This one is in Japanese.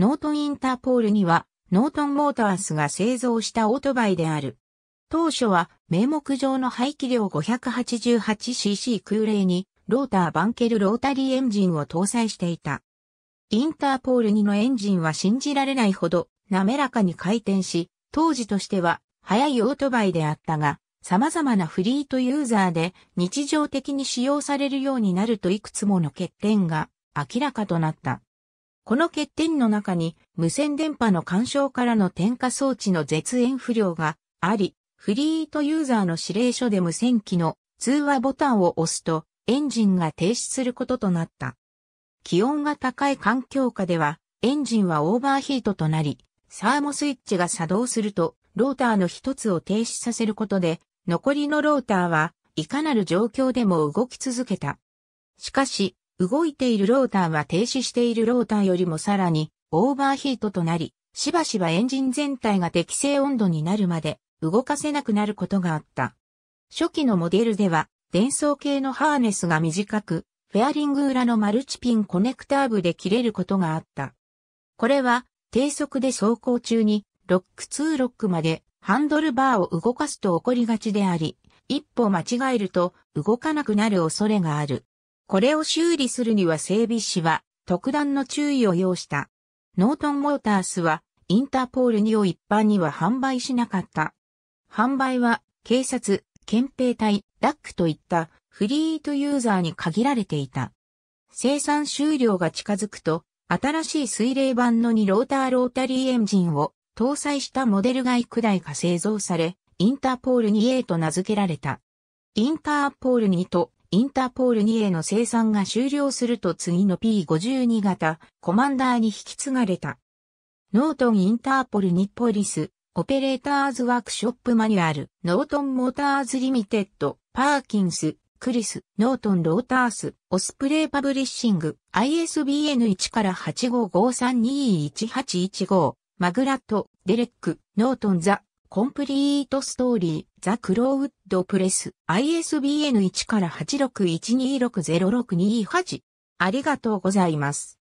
ノートンインターポールには、ノートンモータースが製造したオートバイである。当初は、名目上の排気量 588cc 空冷に、ローターバンケルロータリーエンジンを搭載していた。インターポール2のエンジンは信じられないほど滑らかに回転し、当時としては速いオートバイであったが、様々なフリートユーザーで日常的に使用されるようになるといくつもの欠点が明らかとなった。この欠点の中に無線電波の干渉からの点火装置の絶縁不良があり、フリートユーザーの指令書で無線機の通話ボタンを押すとエンジンが停止することとなった。気温が高い環境下ではエンジンはオーバーヒートとなり、サーモスイッチが作動するとローターの一つを停止させることで残りのローターはいかなる状況でも動き続けた。しかし、動いているローターは停止しているローターよりもさらにオーバーヒートとなり、しばしばエンジン全体が適正温度になるまで動かせなくなることがあった。初期のモデルでは、電装系のハーネスが短く、フェアリング裏のマルチピンコネクター部で切れることがあった。これは、低速で走行中に、ロック2ロックまでハンドルバーを動かすと起こりがちであり、一歩間違えると動かなくなる恐れがある。これを修理するには整備士は特段の注意を要した。ノートンモータースはインターポール2を一般には販売しなかった。販売は警察、憲兵隊、ダックといったフリートユーザーに限られていた。生産終了が近づくと、新しい水冷版の2ローターロータリーエンジンを搭載したモデルがらいか製造され、インターポール 2A と名付けられた。インターポール2とインターポール2への生産が終了すると次の P52 型コマンダーに引き継がれた。ノートンインターポルニッポリス、オペレーターズワークショップマニュアル、ノートンモーターズリミテッド、パーキンス、クリス、ノートンロータース、オスプレイパブリッシング、ISBN1 から855321815、マグラット、デレック、ノートンザ、コンプリートストーリー、ザ・クロウッドプレス、ISBN1 から861260628。ありがとうございます。